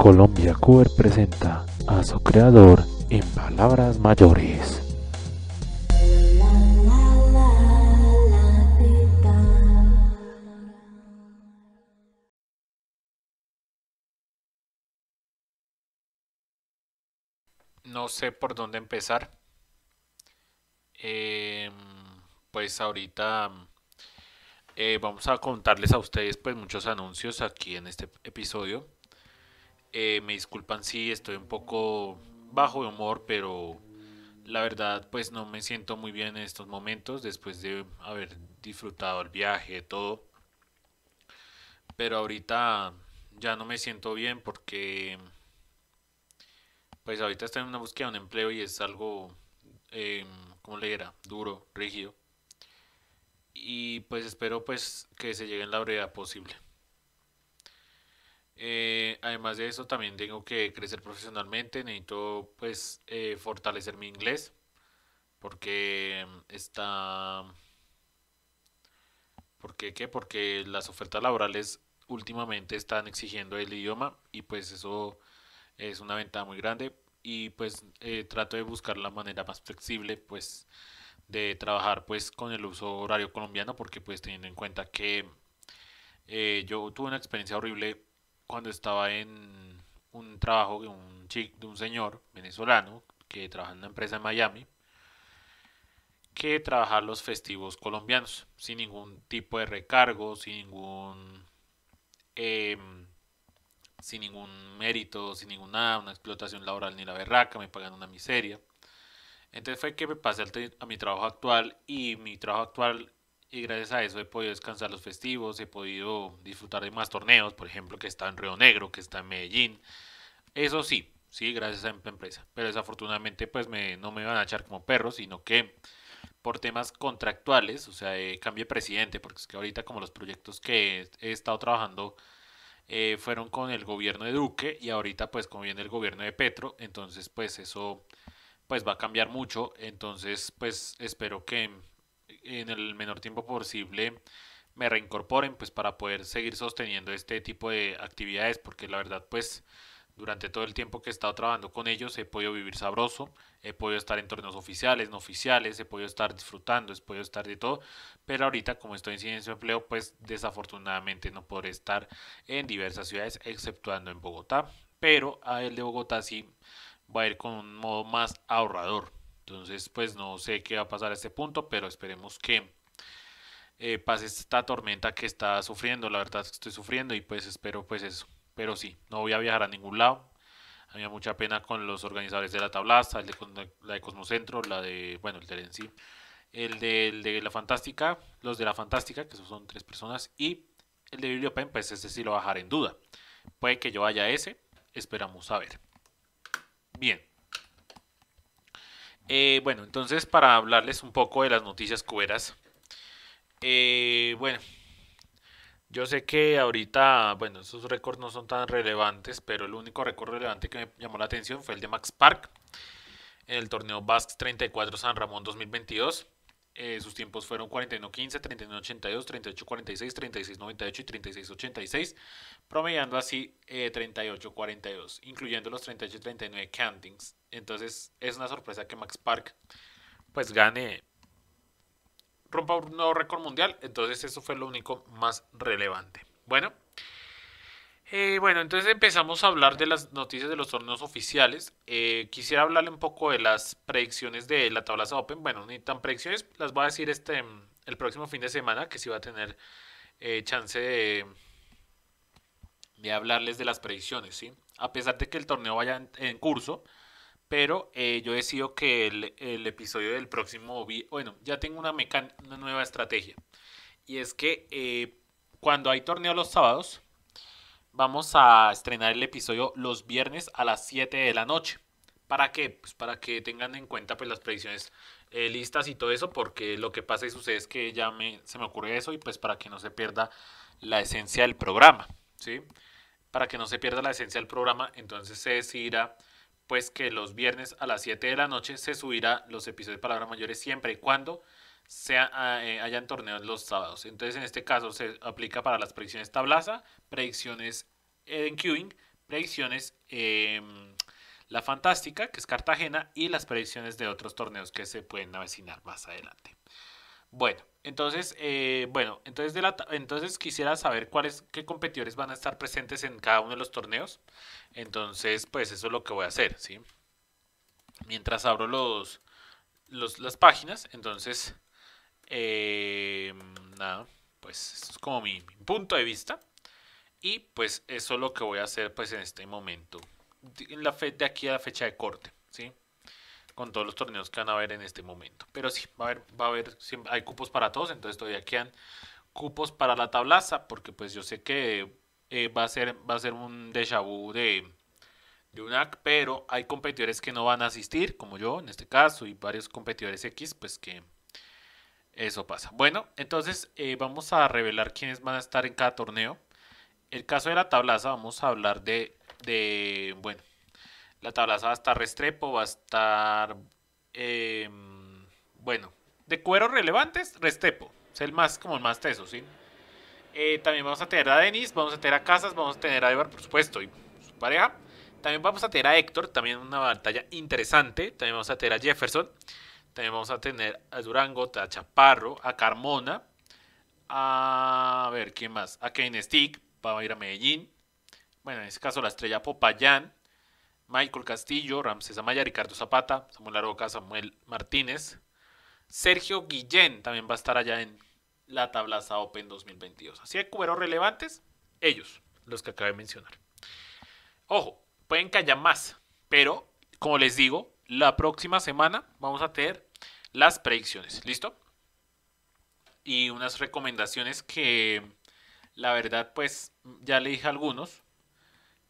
Colombia Cover presenta a su creador en palabras mayores. No sé por dónde empezar. Em, pues ahorita eh, vamos a contarles a ustedes pues muchos anuncios aquí en este episodio eh, me disculpan si estoy un poco bajo de humor, pero la verdad pues no me siento muy bien en estos momentos después de haber disfrutado el viaje, todo. Pero ahorita ya no me siento bien porque pues ahorita estoy en una búsqueda de un empleo y es algo, eh, em, como le era, duro, rígido. Y pues espero pues que se llegue en la brevedad posible. Eh, además de eso, también tengo que crecer profesionalmente, necesito pues eh, fortalecer mi inglés, porque mm, está... porque qué? Porque las ofertas laborales últimamente están exigiendo el idioma y pues eso es una ventaja muy grande y pues eh, trato de buscar la manera más flexible pues de trabajar pues con el uso horario colombiano porque pues teniendo en cuenta que yo tuve una experiencia horrible cuando estaba en un trabajo de un chic, de un señor venezolano que trabaja en una empresa en Miami, que en los festivos colombianos sin ningún tipo de recargo, sin ningún em, sin ningún mérito, sin ninguna una explotación laboral ni la berraca, me pagan una miseria. Entonces fue que me pasé a mi trabajo actual y mi trabajo actual y gracias a eso he podido descansar los festivos, he podido disfrutar de más torneos, por ejemplo, que está en Río Negro, que está en Medellín. Eso sí, sí, gracias a mi empresa. Pero desafortunadamente, pues me, no me van a echar como perro, sino que por temas contractuales, o sea, eh, presidente, porque es que ahorita como los proyectos que he estado trabajando eh, fueron con el gobierno de Duque y ahorita pues como el gobierno de Petro, entonces pues eso pues va a cambiar mucho, entonces pues espero que en el menor tiempo posible me reincorporen pues para poder seguir sosteniendo este tipo de actividades porque la verdad pues durante todo el tiempo que he estado trabajando con ellos he podido vivir sabroso, he podido estar en torneos oficiales, no oficiales, he podido estar disfrutando, he podido estar de todo, pero ahorita como estoy en silencio de empleo, pues desafortunadamente no podré estar en diversas ciudades, exceptuando en Bogotá, pero a el de Bogotá sí va a ir con un modo más ahorrador. Entonces, pues no sé qué va a pasar a este punto, pero esperemos que eh, pase esta tormenta que está sufriendo. La verdad que estoy sufriendo y pues espero pues eso. Pero sí, no voy a viajar a ningún lado. Había mucha pena con los organizadores de la tablaza, el de, la de Cosmocentro, la de, bueno, el de en sí, el de, la Fantástica, los de la Fantástica, que son tres personas, y el de Bibliopen, pues ese sí lo va a en duda. Puede que yo vaya a ese, esperamos a ver. Bien. Eh, bueno, entonces para hablarles un poco de las noticias cuberas. Eh, bueno, yo sé que ahorita, bueno, esos récords no son tan relevantes, pero el único récord relevante que me llamó la atención fue el de Max Park en el torneo Basque 34 San Ramón 2022. Eh, sus tiempos fueron 41-15, 39-82, 38-46, 36-98 y 36-86 promediando así 38-42 eh, incluyendo los 38 39 cantings. Entonces es una sorpresa que Max Park pues gane, rompa un nuevo récord mundial. Entonces eso fue lo único más relevante. Bueno, eh, bueno, entonces empezamos a hablar de las noticias de los torneos oficiales. Eh, quisiera hablarle un poco de las predicciones de la Tablaza Open. Bueno, ni tan predicciones, las voy a decir este mm, el próximo fin de semana, que sí va a tener eh, chance de, hablarles de las predicciones, ¿sí? A pesar de que el torneo vaya en, curso, pero yo decido que el, episodio del próximo... Bueno, ya tengo una, una nueva estrategia. Y es que cuando hay torneo los sábados vamos a estrenar el episodio los viernes a las 7 de la noche. ¿Para qué? Pues para que tengan en cuenta pues, las predicciones eh, listas y todo eso, porque lo que pasa y sucede es que ya se me ocurre eso y pues para que no se pierda la esencia del programa, ¿sí? Para que no se pierda la esencia del programa, entonces se decidirá pues que los viernes a las 7 de la noche se subirá los episodios de palabras mayores siempre y cuando sea, ah, eh, hayan torneos los sábados. Entonces, en este caso se aplica para las predicciones tablaza, predicciones eh, en queuing, predicciones em, la fantástica, que es Cartagena, y las predicciones de otros torneos que se pueden avecinar más adelante. Bueno, entonces, eh, bueno, entonces, de la, entonces quisiera saber cuáles, qué competidores van a estar presentes en cada uno de los torneos. Entonces, pues eso es lo que voy a hacer, ¿sí? Mientras abro los, las páginas, entonces, eh, nada, pues eso es como mi, punto de vista. Y pues eso es lo que voy a hacer pues en este momento, en la fe, de aquí a la fecha de corte, ¿sí? con todos los torneos que van a haber en este momento. Pero sí, va a haber, va a haber, hay cupos para todos, entonces todavía quedan cupos para la tablaza, porque pues yo sé que eh, va, a ser, va a ser un déjà vu de, de UNAC, pero hay competidores que no van a asistir, como yo en este caso, y varios competidores X, pues que eso pasa. Bueno, entonces eh, vamos a revelar quiénes van a estar en cada torneo. El caso de la tablaza, vamos a hablar de, de bueno, la tablaza va a estar Restrepo, va a estar. Em, bueno, de cueros relevantes, Restrepo. Es el más, como el más teso, ¿sí? Eh, también vamos a tener a Denis, vamos a tener a Casas, vamos a tener a Evar, por supuesto, y su pareja. También vamos a tener a Héctor, también una batalla interesante. También vamos a tener a Jefferson. También vamos a tener a Durango, a Chaparro, a Carmona. A, ver, ¿quién más? A Kane Stick, va a ir a Medellín. Bueno, en este caso la estrella Popayán. Michael Castillo, Ramses Amaya, Ricardo Zapata, Samuel Roca, Samuel Martínez. Sergio Guillén también va a estar allá en la Tablaza Open 2022. Así que cuberos relevantes, ellos, los que acabo de mencionar. Ojo, pueden que haya más, pero como les digo, la próxima semana vamos a tener las predicciones. ¿Listo? Y unas recomendaciones que la verdad, pues ya le dije a algunos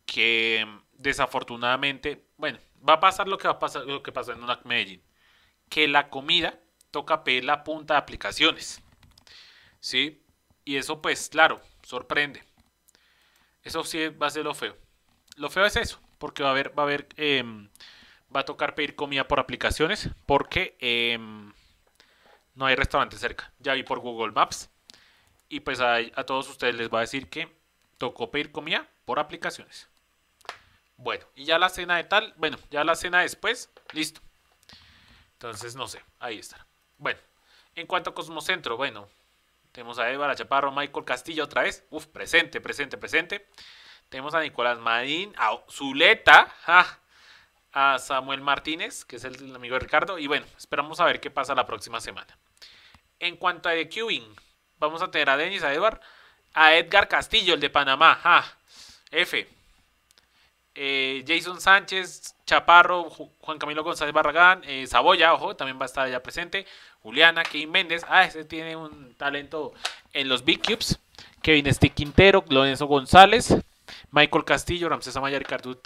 que desafortunadamente, bueno, va a pasar lo que va a pasar, lo que pasa en una Medellín, que la comida toca pedir la punta de aplicaciones. ¿Sí? Y eso pues, claro, sorprende. Eso sí va a ser lo feo. Lo feo es eso, porque va a haber, va a haber, em, va a tocar pedir comida por aplicaciones, porque em, no hay restaurante cerca. Ya vi por Google Maps. Y pues a todos ustedes les va a decir que tocó pedir comida por aplicaciones. Bueno, y ya la cena de tal, bueno, ya la cena después, listo. Entonces, no sé, ahí está. Bueno, en cuanto a Cosmocentro, bueno, tenemos a Eva, la Chaparro, Michael Castillo otra vez. Uf, presente, presente, presente. Tenemos a Nicolás Madín, a Zuleta, a Samuel Martínez, que es el amigo de Ricardo. Y bueno, esperamos a ver qué pasa la próxima semana. En cuanto a The Cubing, vamos a tener a Denis, a Edward, a Edgar Castillo, el de Panamá. a F. Eh, Jason Sánchez, Chaparro, Juan Camilo González Barragán, eh, Saboya, ojo, también va a estar allá presente. Juliana, Kevin Méndez, ah, ese tiene un talento en los Big Cubes. Kevin Este Quintero, Lorenzo González, Michael Castillo, Ramsés Amaya, Ricardo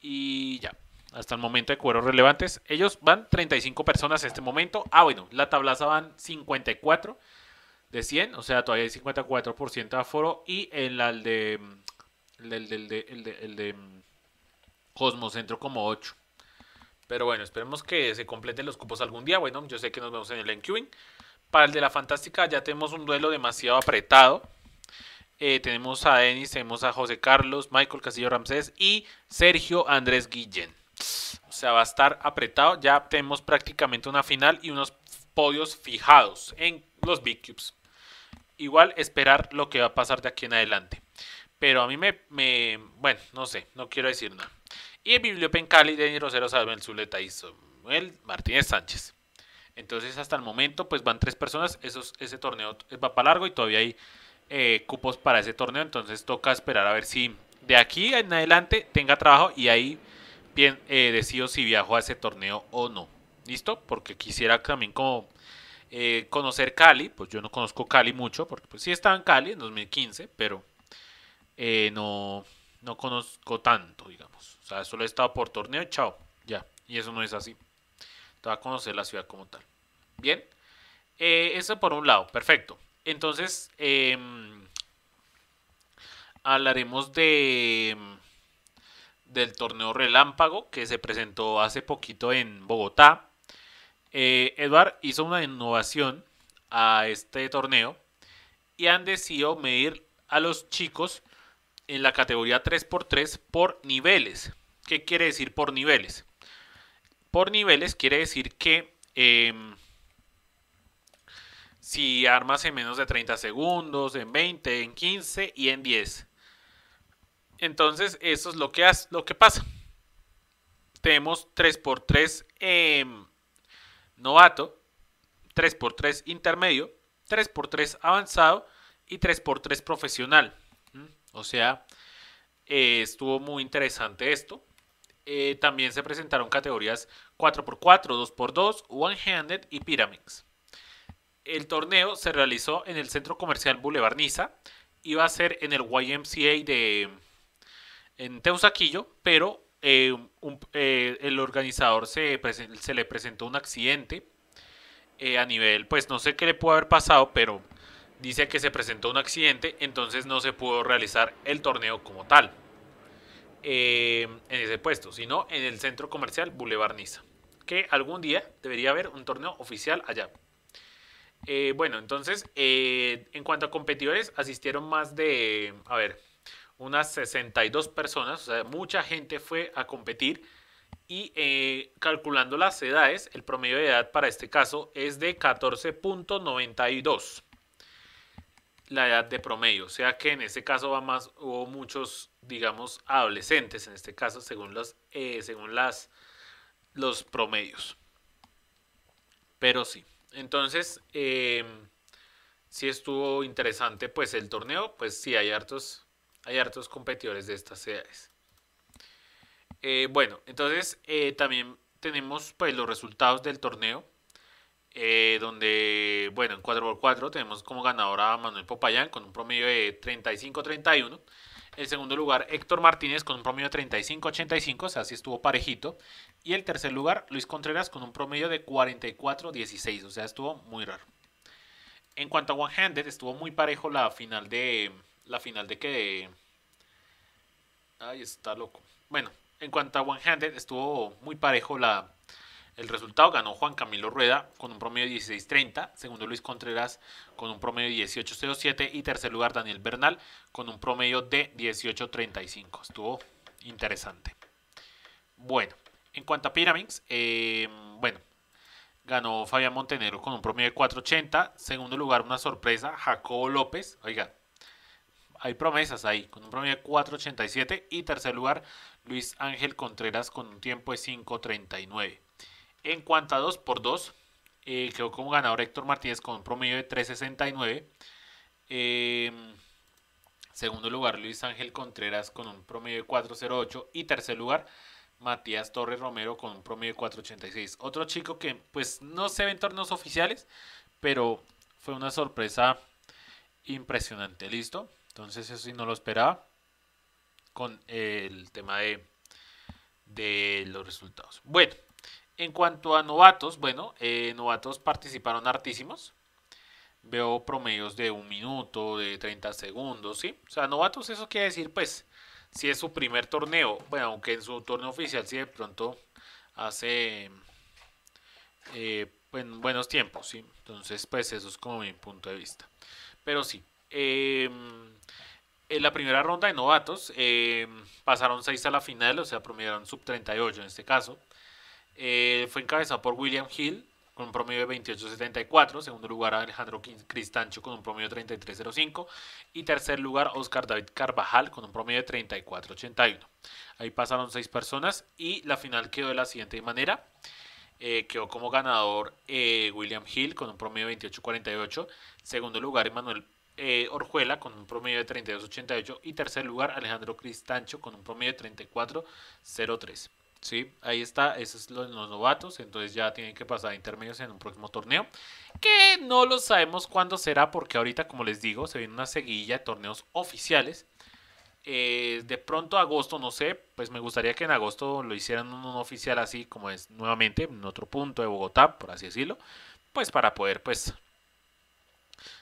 Y ya, hasta el momento de cueros relevantes. Ellos van 35 personas en este momento. Ah, bueno, la tablaza van 54 de 100, o sea, todavía hay 54% de aforo. Y en la de el de, el de mm, Cosmocentro como 8. Pero bueno, esperemos que se completen los cupos algún día. Bueno, yo sé que nos vemos en el enqueuing. Para el de la Fantástica ya tenemos un duelo demasiado apretado. Eh, tenemos a Denis, tenemos a José Carlos, Michael Castillo Ramsés y Sergio Andrés Guillén. O sea, va a estar apretado. Ya tenemos prácticamente una final y unos podios fijados en los Big Cubes. Igual esperar lo que va a pasar de aquí en adelante. Pero a mí me, me bueno, no sé, no quiero decir nada. Y en Cali, Denis Rosero, el Zuleta y Samuel Martínez Sánchez. Entonces, hasta el momento, pues van tres personas. ese torneo va para largo y todavía hay eh, cupos para ese torneo. Entonces, toca esperar a ver si de aquí en adelante tenga trabajo y ahí eh, decido si viajo a ese torneo o no. ¿Listo? Porque quisiera también como eh, conocer Cali. Pues yo no conozco Cali mucho, porque pues sí estaba en Cali en 2015, pero eh, no, conozco tanto, digamos. O sea, solo he estado por torneo, chao, ya. Y eso no es así. Te va a conocer la ciudad como tal. Bien, eh, eso por un lado, perfecto. Entonces, em, hablaremos de del torneo Relámpago que se presentó hace poquito en Bogotá. Eh, Edward hizo una innovación a este torneo y han decidido medir a los chicos en la categoría 3x3 por niveles. ¿Qué quiere decir por niveles? Por niveles quiere decir que em, si armas en menos de 30 segundos, en 20, en 15 y en 10. Entonces eso es lo que, lo que pasa. Tenemos 3x3 novato, 3x3 intermedio, 3x3 avanzado y 3x3 profesional. O sea, eh, estuvo muy interesante esto. Eh, también se presentaron categorías 4x4, 2x2, One-Handed y Pyramids. El torneo se realizó en el centro comercial Boulevard Niza. Iba a ser en el YMCA de en Teusaquillo, pero eh, el organizador se, se, le presentó un accidente a nivel, pues no sé qué le pudo haber pasado, pero dice que se presentó un accidente, entonces no se pudo realizar el torneo como tal eh, en ese puesto, sino en el centro comercial Boulevard Niza, que algún día debería haber un torneo oficial allá. Eh, bueno, entonces, eh, en cuanto a competidores, asistieron más de, a ver, unas 62 personas, o sea, mucha gente fue a competir. Y calculando las edades, el promedio de edad para este caso es de 14.92 la edad de promedio, o sea que en este caso va más, hubo muchos, digamos, adolescentes, en este caso, según los, eh, según las, los promedios. Pero sí, entonces, em, si estuvo interesante, pues el torneo, pues sí, hay hartos, hay hartos competidores de estas edades. Eh, bueno, entonces eh, también tenemos pues los resultados del torneo. Eh, donde, bueno, en 4x4 tenemos como ganador a Manuel Popayán con un promedio de 35-31. En segundo lugar, Héctor Martínez con un promedio de 35-85, o sea, sí estuvo parejito. Y el tercer lugar, Luis Contreras con un promedio de 44-16, o sea, estuvo muy raro. En cuanto a One Handed, estuvo muy parejo la final de. La final de que. Ay, está loco. Bueno, en cuanto a One Handed, estuvo muy parejo la, el resultado ganó Juan Camilo Rueda con un promedio de 16.30, segundo Luis Contreras con un promedio de 18.07 y tercer lugar Daniel Bernal con un promedio de 18.35. Estuvo interesante. Bueno, en cuanto a Pyramids, eh, bueno, ganó Fabián Montenegro con un promedio de 4.80. Segundo lugar, una sorpresa, Jacobo López. Oiga, hay promesas ahí, con un promedio de 4.87. Y tercer lugar, Luis Ángel Contreras con un tiempo de 5.39. En cuanto a 2 por 2, eh, quedó como ganador Héctor Martínez con un promedio de 369. Em, segundo lugar, Luis Ángel Contreras con un promedio de 408. Y tercer lugar, Matías Torres Romero con un promedio de 486. Otro chico que pues no se ve en torneos oficiales, pero fue una sorpresa impresionante. ¿Listo? Entonces eso sí no lo esperaba con el tema de, de los resultados. Bueno, en cuanto a novatos, bueno, eh, novatos participaron hartísimos. Veo promedios de un minuto, de 30 segundos, ¿sí? O sea, novatos, eso quiere decir, pues, si es su primer torneo, bueno, aunque en su torneo oficial sí de pronto hace eh, buenos tiempos, ¿sí? Entonces, pues, eso es como mi punto de vista. Pero sí, em, en la primera ronda de novatos em, pasaron 6 a la final, o sea, promediaron sub 38 en este caso. Eh, fue encabezado por William Hill con un promedio de 28.74, segundo lugar Alejandro Cristancho con un promedio de 33.05 y tercer lugar Oscar David Carvajal con un promedio de 34.81. Ahí pasaron seis personas y la final quedó de la siguiente manera. Eh, quedó como ganador eh, William Hill con un promedio de 28.48, segundo lugar Emanuel Orjuela con un promedio de 32.88 y tercer lugar Alejandro Cristancho con un promedio de 34.03. ¿sí? Ahí está, esos son los, novatos, entonces ya tienen que pasar a intermedios en un próximo torneo, que no lo sabemos cuándo será, porque ahorita, como les digo, se viene una seguilla de torneos oficiales. Eh, de pronto agosto, no sé, pues me gustaría que en agosto lo hicieran un, un oficial así como es nuevamente, en otro punto de Bogotá, por así decirlo, pues para poder pues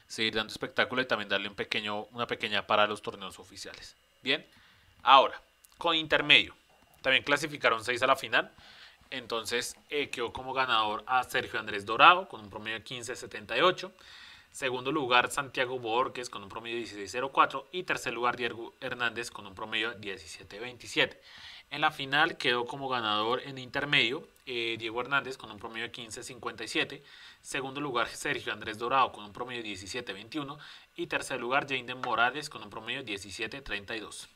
seguir dando espectáculo y también darle un pequeño, una pequeña para los torneos oficiales. Bien, ahora, con intermedio. También clasificaron 6 a la final. Entonces eh, quedó como ganador a Sergio Andrés Dorado con un promedio de 15.78. Segundo lugar, Santiago Borges con un promedio de 16.04. Y tercer lugar, Diego Hernández con un promedio de 17.27. En la final quedó como ganador en intermedio eh, Diego Hernández con un promedio de 15.57. Segundo lugar, Sergio Andrés Dorado con un promedio de 17.21. Y tercer lugar, Jaden Morales con un promedio de 17.32.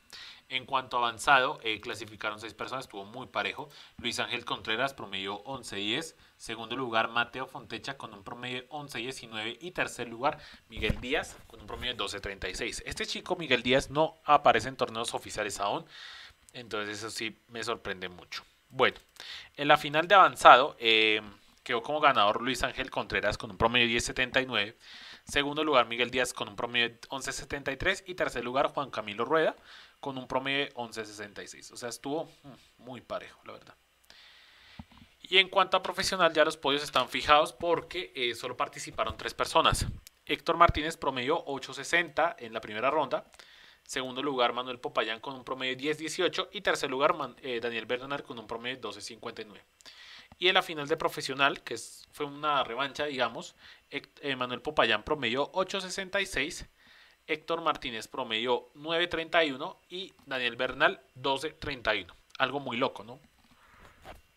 En cuanto a avanzado, eh, clasificaron seis personas, estuvo muy parejo. Luis Ángel Contreras promedio 11.10, Segundo lugar, Mateo Fontecha con un promedio de 11.19 Y tercer lugar, Miguel Díaz con un promedio de 12.36. Este chico, Miguel Díaz, no aparece en torneos oficiales aún. Entonces eso sí me sorprende mucho. Bueno, en la final de avanzado eh, quedó como ganador Luis Ángel Contreras con un promedio de 10.79. Segundo lugar Miguel Díaz con un promedio de 11.73. Y tercer lugar Juan Camilo Rueda con un promedio de 11.66. O sea, estuvo mm, muy parejo, la verdad. Y en cuanto a profesional, ya los podios están fijados porque eh, solo participaron tres personas. Héctor Martínez promedió 8.60 en la primera ronda. Segundo lugar, Manuel Popayán con un promedio de 18 Y tercer lugar, eh, Daniel Bernal con un promedio de 12.59. Y en la final de profesional, que fue una revancha, digamos, eh, Manuel Popayán promedió 8.66. Héctor Martínez promedió 9.31 y Daniel Bernal 12.31. Algo muy loco, ¿no?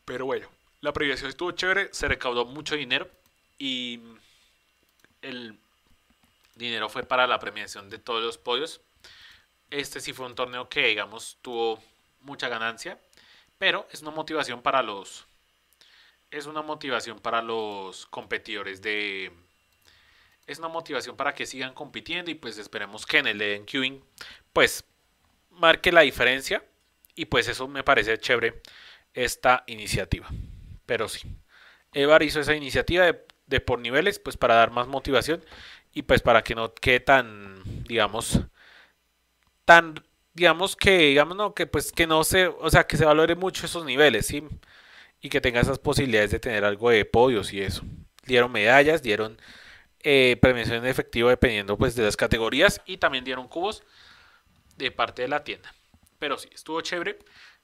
Pero bueno, la premiación estuvo chévere, se recaudó mucho dinero y el dinero fue para la premiación de todos los podios este sí fue un torneo que, digamos, tuvo mucha ganancia, pero es una motivación para los es una motivación para los competidores de es una motivación para que sigan compitiendo y pues esperemos que en el Eden Queuing pues marque la diferencia y pues eso me parece chévere esta iniciativa. Pero sí, Evar hizo esa iniciativa de, de por niveles pues para dar más motivación y pues para que no quede tan digamos tan, digamos que, digamos, no, que pues que no se, o sea, que se valore mucho esos niveles, ¿sí? Y que tenga esas posibilidades de tener algo de podios y eso. Dieron medallas, dieron eh, en efectivo dependiendo pues de las categorías y también dieron cubos de parte de la tienda. Pero sí, estuvo chévere,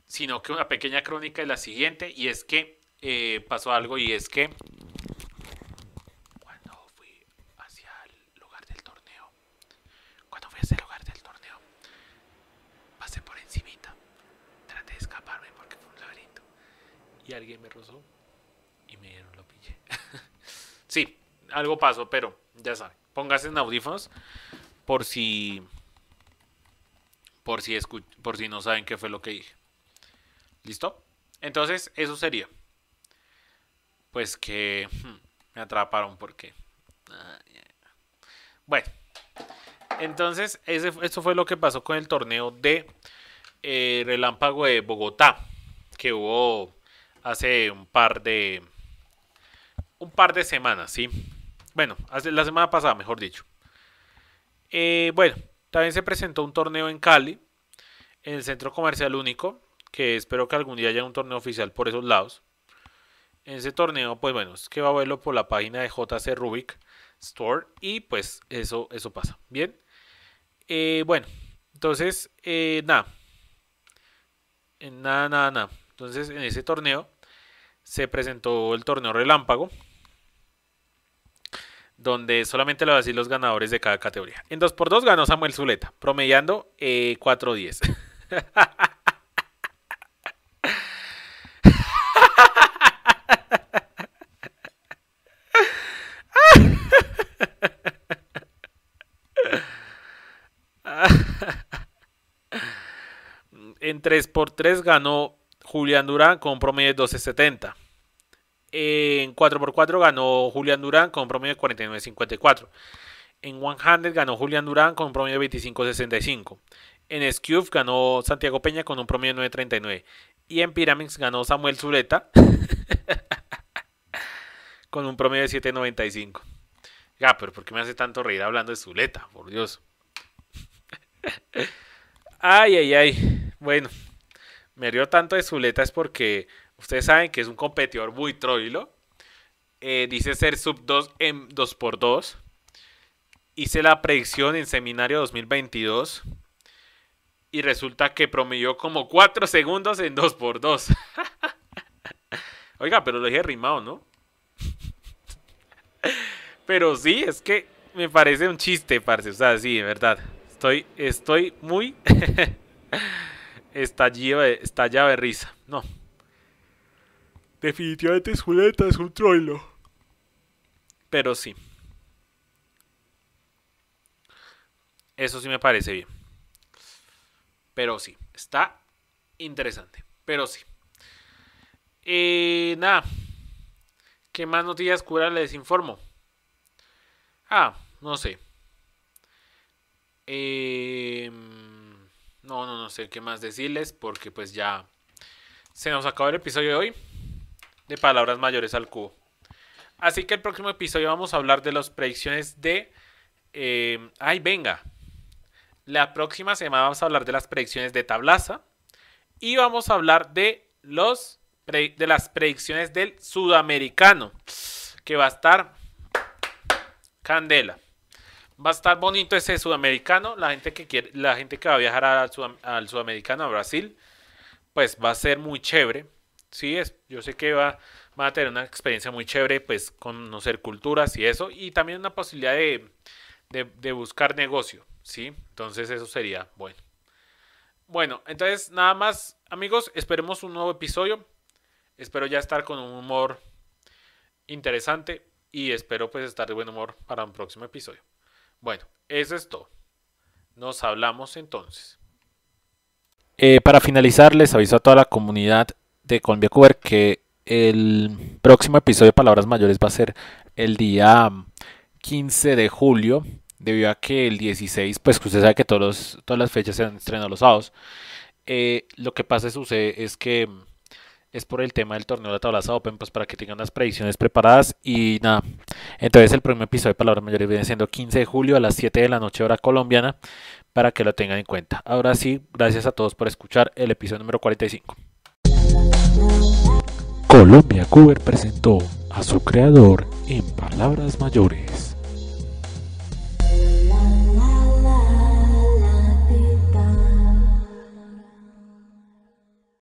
sino que una pequeña crónica es la siguiente y es que eh, pasó algo y es que y alguien me rozó y me dieron la sí, algo pasó, pero ya saben. Póngase en audífonos por si por si por si no saben qué fue lo que dije. ¿Listo? Entonces, eso sería. Pues que hmm, me atraparon porque ah, bueno, entonces eso fue lo que pasó con el torneo de eh, Relámpago de Bogotá, que hubo hace un par de un par de semanas, ¿sí? Bueno, hace la semana pasada, mejor dicho. Eh, bueno, también se presentó un torneo en Cali, en el Centro Comercial Único, que espero que algún día haya un torneo oficial por esos lados. En ese torneo, pues bueno, es que va a verlo por la página de JC Rubik Store y pues eso, eso pasa. Bien. Eh, bueno, entonces, eh, nada. Nada, nada, nada. Entonces, en ese torneo se presentó el torneo relámpago, donde solamente lo voy a decir los ganadores de cada categoría. En 2x2 ganó Samuel Zuleta, promediando eh, 4-10. en 3x3 ganó Julián Durán con un promedio de 12.70. En 4x4 ganó Julián Durán con un promedio de 49.54. En 100 ganó Julián Durán con un promedio de 25.65. En skew ganó Santiago Peña con un promedio de 9.39. Y en Pyramids ganó Samuel Zuleta con un promedio de 7.95. Ya, pero ¿por qué me hace tanto reír hablando de Zuleta? Por Dios. ay, ay, ay. Bueno me río tanto de Zuleta es porque ustedes saben que es un competidor muy troilo. Eh, dice ser sub 2 en 2x2. Hice la predicción en seminario 2022 y resulta que promedió como 4 segundos en 2x2. Oiga, pero lo dije rimado, ¿no? pero sí, es que me parece un chiste, parce. O sea, sí, de verdad. Estoy, estoy muy. estallaba, esta de risa. No. Definitivamente Julieta es un troilo. Pero sí. Eso sí me parece bien. Pero sí, está interesante. Pero sí. nada. ¿Qué más noticias cura les desinformo? Ah, no sé. Eh, no, no, no sé qué más decirles porque pues ya se nos acabó el episodio de hoy de palabras mayores al cubo. Así que el próximo episodio vamos a hablar de las predicciones de... Eh, ay, venga. La próxima semana vamos a hablar de las predicciones de Tablaza y vamos a hablar de, los de las predicciones del sudamericano, que va a estar candela va a estar bonito ese sudamericano. La gente que quiere, la gente que va a viajar al, sudamericano a Brasil, pues va a ser muy chévere. Sí, es, yo sé que va, a tener una experiencia muy chévere, pues conocer culturas y eso, y también una posibilidad de, de buscar negocio, ¿sí? Entonces eso sería bueno. Bueno, entonces nada más, amigos, esperemos un nuevo episodio. Espero ya estar con un humor interesante y espero pues estar de buen humor para un próximo episodio. Bueno, eso es todo. Nos hablamos entonces. Eh, para finalizar, les aviso a toda la comunidad de Colombia que el próximo episodio de Palabras Mayores va a ser el día 15 de julio, debido a que el 16, pues que usted sabe que todos todas las fechas se han estrenado los sábados. Eh, lo que pasa es, es que es por el tema del torneo de la tablaza Open, pues para que tengan las predicciones preparadas y nada. Entonces el primer episodio de Palabras Mayores viene siendo 15 de julio a las 7 de la noche hora colombiana para que lo tengan en cuenta. Ahora sí, gracias a todos por escuchar el episodio número 45. Colombia Cuber presentó a su creador en Palabras Mayores.